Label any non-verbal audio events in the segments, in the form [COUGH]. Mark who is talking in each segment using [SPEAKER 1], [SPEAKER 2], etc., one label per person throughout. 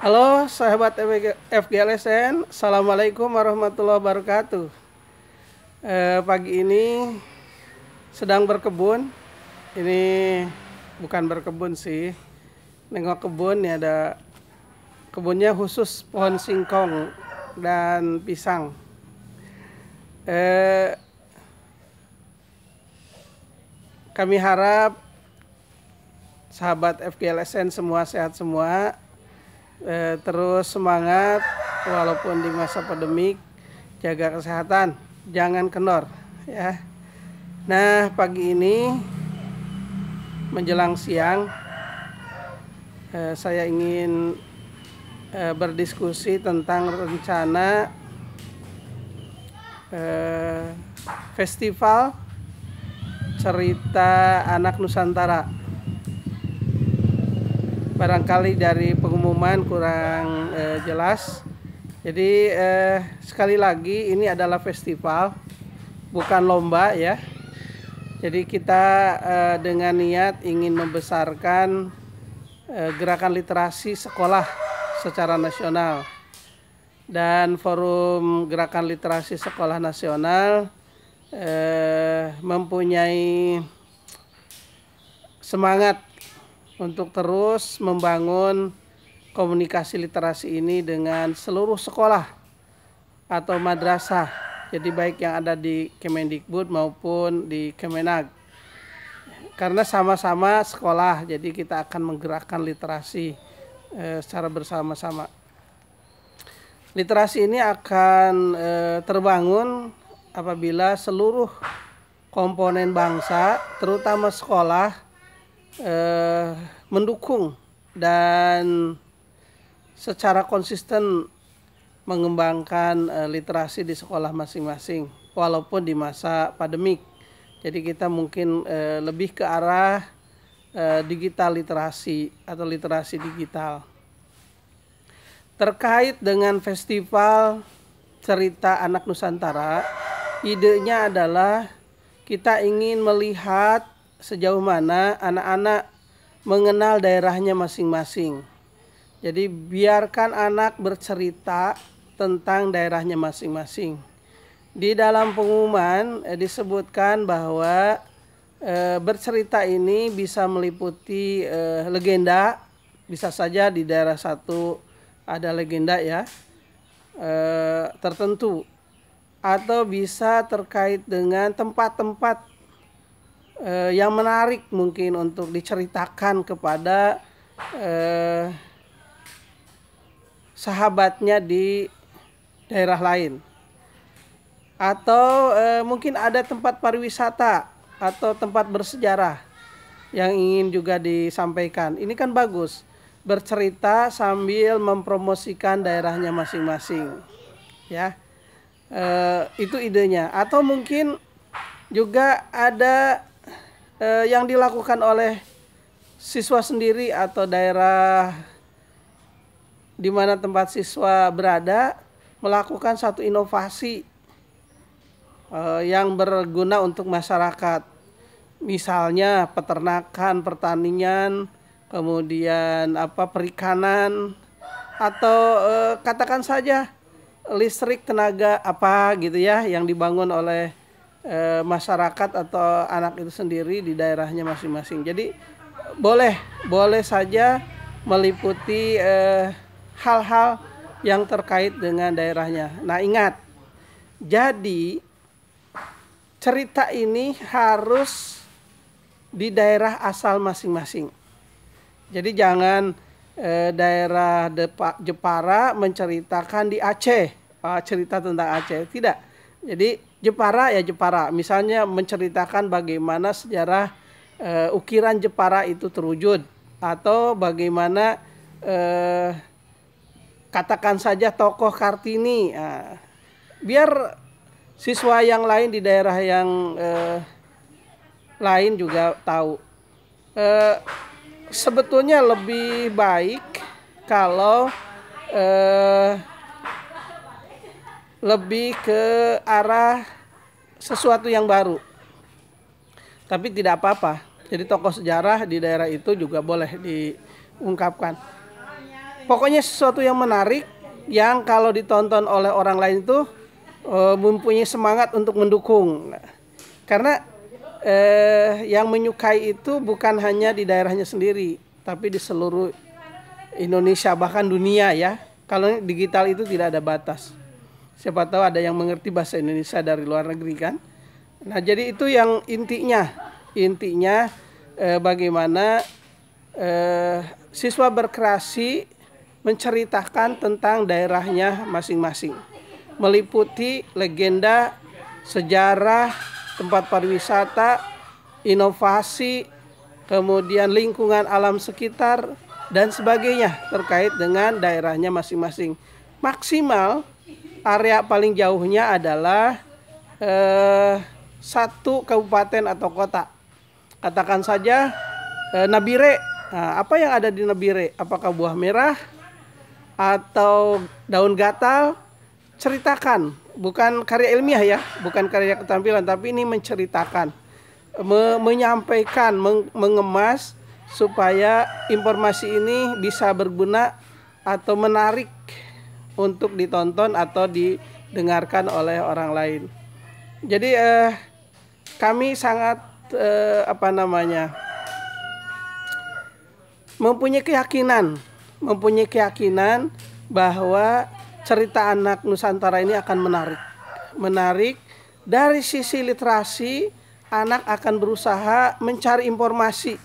[SPEAKER 1] Halo sahabat FGLSN, Assalamualaikum warahmatullahi wabarakatuh e, Pagi ini sedang berkebun Ini bukan berkebun sih Nengok kebun Ini ada Kebunnya khusus pohon singkong dan pisang e, Kami harap sahabat FGLSN semua sehat semua eh, terus semangat walaupun di masa pandemik jaga kesehatan jangan kenor ya nah pagi ini menjelang siang eh, saya ingin eh, berdiskusi tentang rencana eh, festival cerita anak Nusantara barangkali dari pengumuman kurang eh, jelas. Jadi eh, sekali lagi ini adalah festival bukan lomba ya. Jadi kita eh, dengan niat ingin membesarkan eh, gerakan literasi sekolah secara nasional dan forum gerakan literasi sekolah nasional eh, mempunyai semangat untuk terus membangun komunikasi literasi ini dengan seluruh sekolah atau madrasah. Jadi baik yang ada di Kemendikbud maupun di Kemenag. Karena sama-sama sekolah, jadi kita akan menggerakkan literasi e, secara bersama-sama. Literasi ini akan e, terbangun apabila seluruh komponen bangsa, terutama sekolah, eh, mendukung dan secara konsisten mengembangkan eh, literasi di sekolah masing-masing walaupun di masa pandemik. Jadi kita mungkin eh, lebih ke arah eh, digital literasi atau literasi digital. Terkait dengan festival cerita anak Nusantara, idenya adalah kita ingin melihat sejauh mana anak-anak mengenal daerahnya masing-masing. Jadi biarkan anak bercerita tentang daerahnya masing-masing. Di dalam pengumuman eh, disebutkan bahwa eh, bercerita ini bisa meliputi eh, legenda, bisa saja di daerah satu ada legenda ya eh, tertentu, atau bisa terkait dengan tempat-tempat eh, yang menarik mungkin untuk diceritakan kepada eh, sahabatnya di daerah lain atau eh, mungkin ada tempat pariwisata atau tempat bersejarah yang ingin juga disampaikan ini kan bagus bercerita sambil mempromosikan daerahnya masing-masing ya eh, itu idenya atau mungkin juga ada eh, yang dilakukan oleh siswa sendiri atau daerah di mana tempat siswa berada melakukan satu inovasi eh, yang berguna untuk masyarakat. Misalnya peternakan, pertanian, kemudian apa perikanan atau eh, katakan saja listrik tenaga apa gitu ya yang dibangun oleh e, masyarakat atau anak itu sendiri di daerahnya masing-masing. Jadi boleh boleh saja meliputi eh, hal-hal e, yang terkait dengan daerahnya. Nah, ingat. Jadi cerita ini harus di daerah asal masing-masing. Jadi jangan e, daerah Depa, Jepara menceritakan di Aceh, cerita tentang Aceh. Tidak. Jadi Jepara ya Jepara. Misalnya menceritakan bagaimana sejarah uh, ukiran Jepara itu terwujud atau bagaimana uh, katakan saja tokoh Kartini. Uh, biar siswa yang lain di daerah yang uh, lain juga tahu. Uh, sebetulnya lebih baik kalau uh, lebih ke arah sesuatu yang baru. Tapi tidak apa-apa. Jadi tokoh sejarah di daerah itu juga boleh diungkapkan. Pokoknya sesuatu yang menarik yang kalau ditonton oleh orang lain itu e, mempunyai semangat untuk mendukung. Karena eh, yang menyukai itu bukan hanya di daerahnya sendiri, tapi di seluruh Indonesia bahkan dunia ya. Kalau digital itu tidak ada batas. Siapa tahu ada yang mengerti bahasa Indonesia dari luar negeri kan. Nah, jadi itu yang intinya. Intinya eh, bagaimana eh, siswa berkreasi menceritakan tentang daerahnya masing-masing. Meliputi legenda, sejarah, tempat pariwisata, inovasi, kemudian lingkungan alam sekitar, dan sebagainya terkait dengan daerahnya masing-masing. Maksimal area paling jauhnya adalah eh, satu kabupaten atau kota. Katakan saja eh, Nabire. Nah, apa yang ada di Nabire? Apakah buah merah atau daun gatal? Ceritakan, bukan karya ilmiah ya, bukan karya ketampilan, tapi ini menceritakan, me menyampaikan, meng mengemas supaya informasi ini bisa berguna atau menarik untuk ditonton atau didengarkan oleh orang lain. Jadi eh, kami sangat eh, apa namanya mempunyai keyakinan, mempunyai keyakinan bahwa cerita anak Nusantara ini akan menarik, menarik dari sisi literasi anak akan berusaha mencari informasi,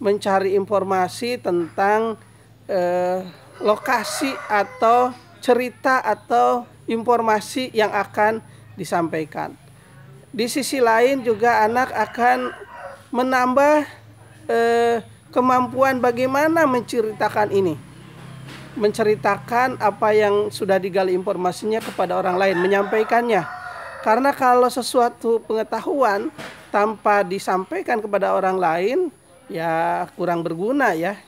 [SPEAKER 1] mencari informasi tentang eh, lokasi atau cerita atau informasi yang akan disampaikan. Di sisi lain juga anak akan menambah eh, kemampuan bagaimana menceritakan ini. Menceritakan apa yang sudah digali informasinya kepada orang lain, menyampaikannya. Karena kalau sesuatu pengetahuan tanpa disampaikan kepada orang lain, ya kurang berguna ya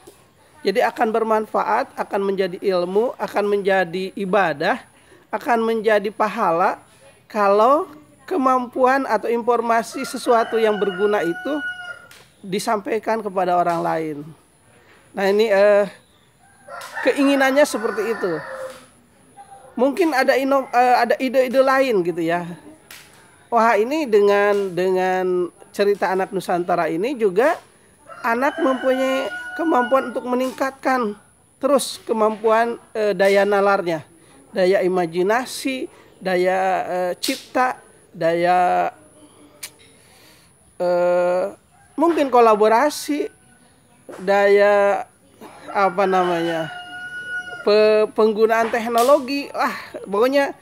[SPEAKER 1] jadi akan bermanfaat, akan menjadi ilmu, akan menjadi ibadah, akan menjadi pahala kalau kemampuan atau informasi sesuatu yang berguna itu disampaikan kepada orang lain. Nah ini eh, keinginannya seperti itu. Mungkin ada ino, eh, ada ide-ide lain gitu ya. Wah ini dengan dengan cerita anak Nusantara ini juga anak mempunyai kemampuan untuk meningkatkan terus kemampuan e, daya nalarnya, daya imajinasi, daya e, cipta, daya e, mungkin kolaborasi, daya apa namanya pe, penggunaan teknologi, wah, pokoknya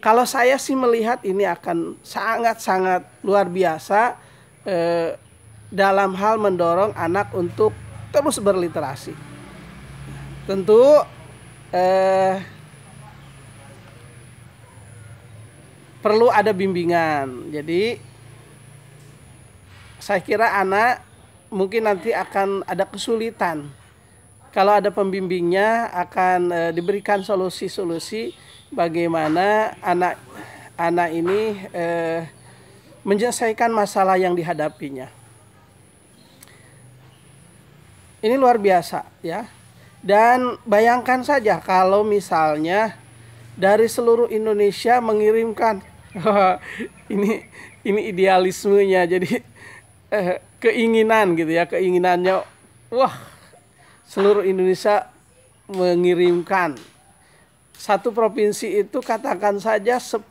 [SPEAKER 1] kalau saya sih melihat ini akan sangat-sangat luar biasa eh, dalam hal mendorong anak untuk terus berliterasi. Tentu eh, perlu ada bimbingan. Jadi saya kira anak mungkin nanti akan ada kesulitan. Kalau ada pembimbingnya akan eh, diberikan solusi-solusi bagaimana anak anak ini eh, menyelesaikan masalah yang dihadapinya. Ini luar biasa ya. Dan bayangkan saja kalau misalnya dari seluruh Indonesia mengirimkan [LAUGHS] ini ini idealismenya jadi eh, keinginan gitu ya keinginannya wah seluruh Indonesia mengirimkan satu provinsi itu katakan saja 10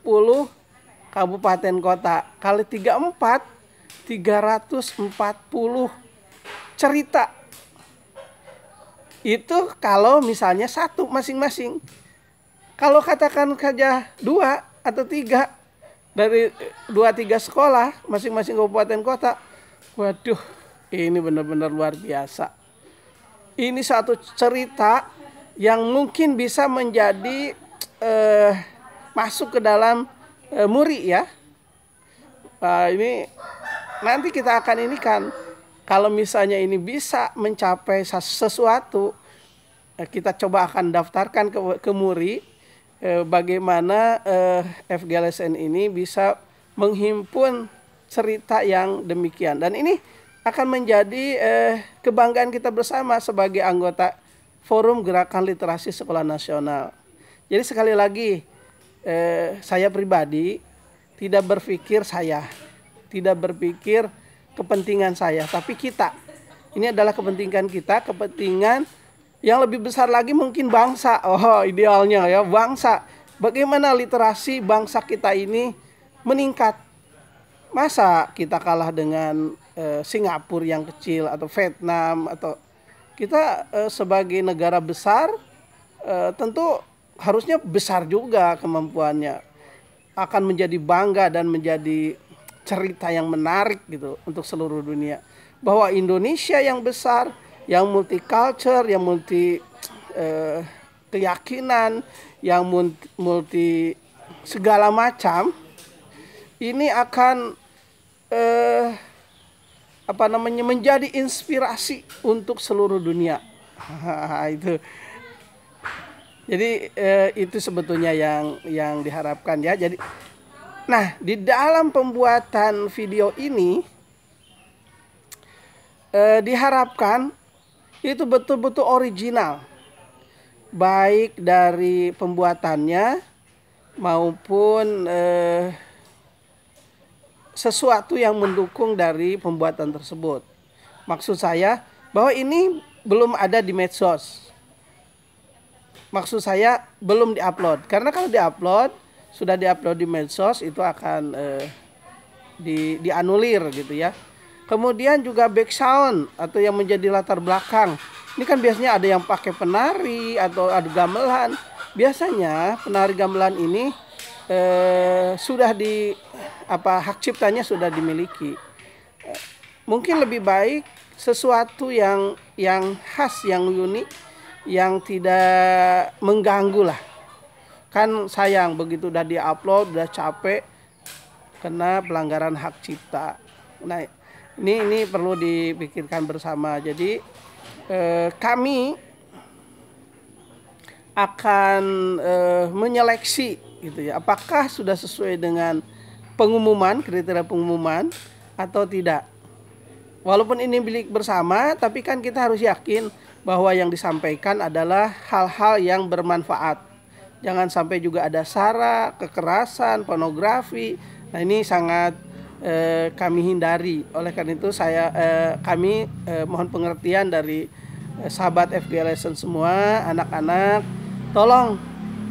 [SPEAKER 1] kabupaten kota kali 34 340 cerita itu kalau misalnya satu masing-masing. Kalau katakan saja dua atau tiga dari dua tiga sekolah masing-masing kabupaten kota, waduh ini benar-benar luar biasa. Ini satu cerita yang mungkin bisa menjadi eh, masuk ke dalam eh, muri ya. Nah, ini nanti kita akan ini kan kalau misalnya ini bisa mencapai sesuatu eh, kita coba akan daftarkan ke, ke Muri eh, bagaimana eh, FGLSN ini bisa menghimpun cerita yang demikian dan ini akan menjadi eh, kebanggaan kita bersama sebagai anggota Forum Gerakan Literasi Sekolah Nasional. Jadi sekali lagi eh, saya pribadi tidak berpikir saya tidak berpikir kepentingan saya, tapi kita. Ini adalah kepentingan kita, kepentingan yang lebih besar lagi mungkin bangsa. Oh, idealnya ya, bangsa. Bagaimana literasi bangsa kita ini meningkat? Masa kita kalah dengan eh, Singapura yang kecil atau Vietnam atau kita eh, sebagai negara besar eh, tentu harusnya besar juga kemampuannya akan menjadi bangga dan menjadi cerita yang menarik gitu untuk seluruh dunia bahwa Indonesia yang besar, yang multicultural, yang multi eh, keyakinan, yang multi, multi segala macam ini akan eh, apa namanya menjadi inspirasi untuk seluruh dunia [LAUGHS] itu jadi eh, itu sebetulnya yang yang diharapkan ya jadi Nah, di dalam pembuatan video ini eh, diharapkan itu betul-betul original, baik dari pembuatannya maupun eh, sesuatu yang mendukung dari pembuatan tersebut. Maksud saya bahwa ini belum ada di medsos. Maksud saya belum diupload karena kalau diupload sudah diupload di medsos itu akan eh, di dianulir gitu ya. Kemudian juga background atau yang menjadi latar belakang. Ini kan biasanya ada yang pakai penari atau ada gamelan. Biasanya penari gamelan ini eh, sudah di apa hak ciptanya sudah dimiliki. Eh, mungkin lebih baik sesuatu yang yang khas, yang unik, yang tidak mengganggu lah kan sayang begitu udah diupload udah capek kena pelanggaran hak cipta. Nah, ini ini perlu dipikirkan bersama. Jadi eh, kami akan eh, menyeleksi gitu ya. Apakah sudah sesuai dengan pengumuman kriteria pengumuman atau tidak? Walaupun ini milik bersama, tapi kan kita harus yakin bahwa yang disampaikan adalah hal-hal yang bermanfaat jangan sampai juga ada sara, kekerasan, pornografi. Nah, ini sangat eh, kami hindari. Oleh karena itu saya eh, kami eh, mohon pengertian dari eh, sahabat FB Lesson semua, anak-anak, tolong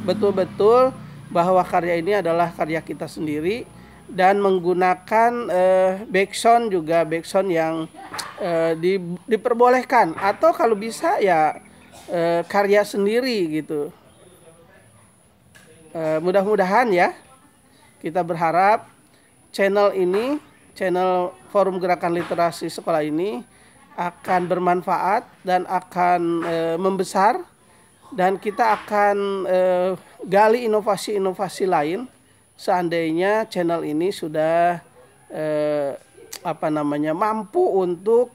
[SPEAKER 1] betul-betul bahwa karya ini adalah karya kita sendiri dan menggunakan eh, backsound juga backsound yang eh, di, diperbolehkan atau kalau bisa ya eh, karya sendiri gitu. Eh, mudah-mudahan ya kita berharap channel ini channel forum gerakan literasi sekolah ini akan bermanfaat dan akan e, membesar dan kita akan e, gali inovasi-inovasi lain seandainya channel ini sudah e, apa namanya mampu untuk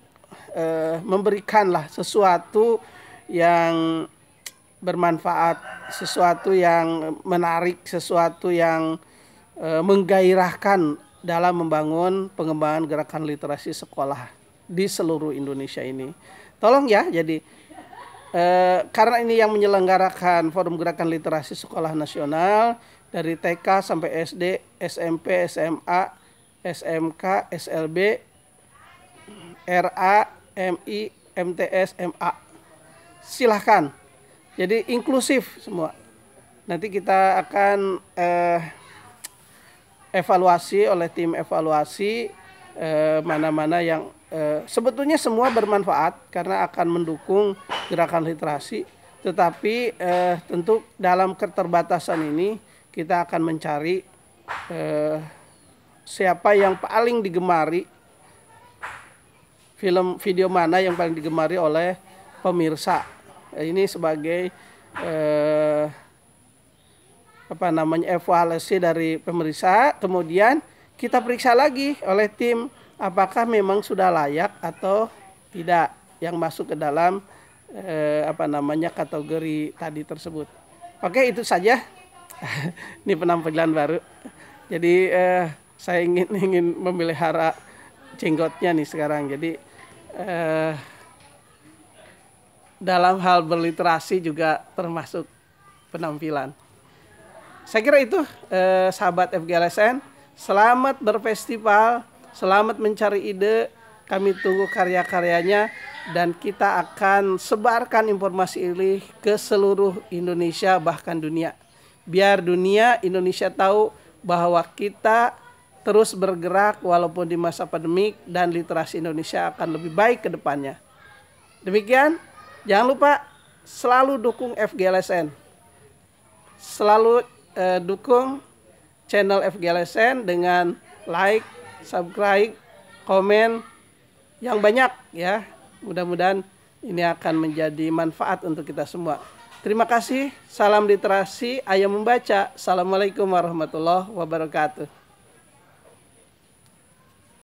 [SPEAKER 1] e, memberikanlah sesuatu yang bermanfaat, sesuatu yang menarik, sesuatu yang e, menggairahkan dalam membangun pengembangan gerakan literasi sekolah di seluruh Indonesia ini. Tolong ya, jadi e, karena ini yang menyelenggarakan Forum Gerakan Literasi Sekolah Nasional dari TK sampai SD, SMP, SMA, SMK, SLB, RA, MI, MTS, MA. Silahkan jadi inklusif semua. Nanti kita akan eh, evaluasi oleh tim evaluasi eh, mana-mana eh, yang eh, sebetulnya semua bermanfaat karena akan mendukung gerakan literasi. Tetapi eh, tentu dalam keterbatasan ini kita akan mencari eh, siapa yang paling digemari film video mana yang paling digemari oleh pemirsa ini sebagai eh, apa namanya evaluasi dari pemeriksa kemudian kita periksa lagi oleh tim apakah memang sudah layak atau tidak yang masuk ke dalam eh, apa namanya kategori tadi tersebut oke itu saja [LAUGHS] ini penampilan baru jadi eh, saya ingin ingin memelihara jenggotnya nih sekarang jadi eh, dalam hal berliterasi juga termasuk penampilan. Saya kira itu eh, sahabat FGLSN, selamat berfestival, selamat mencari ide, kami tunggu karya-karyanya dan kita akan sebarkan informasi ini ke seluruh Indonesia bahkan dunia. Biar dunia Indonesia tahu bahwa kita terus bergerak walaupun di masa pandemik dan literasi Indonesia akan lebih baik ke depannya. Demikian Jangan lupa selalu dukung FGLSN. Selalu eh, dukung channel FGLSN dengan like, subscribe, komen yang banyak ya. Mudah-mudahan ini akan menjadi manfaat untuk kita semua. Terima kasih. Salam literasi, ayam membaca. Assalamualaikum warahmatullahi wabarakatuh.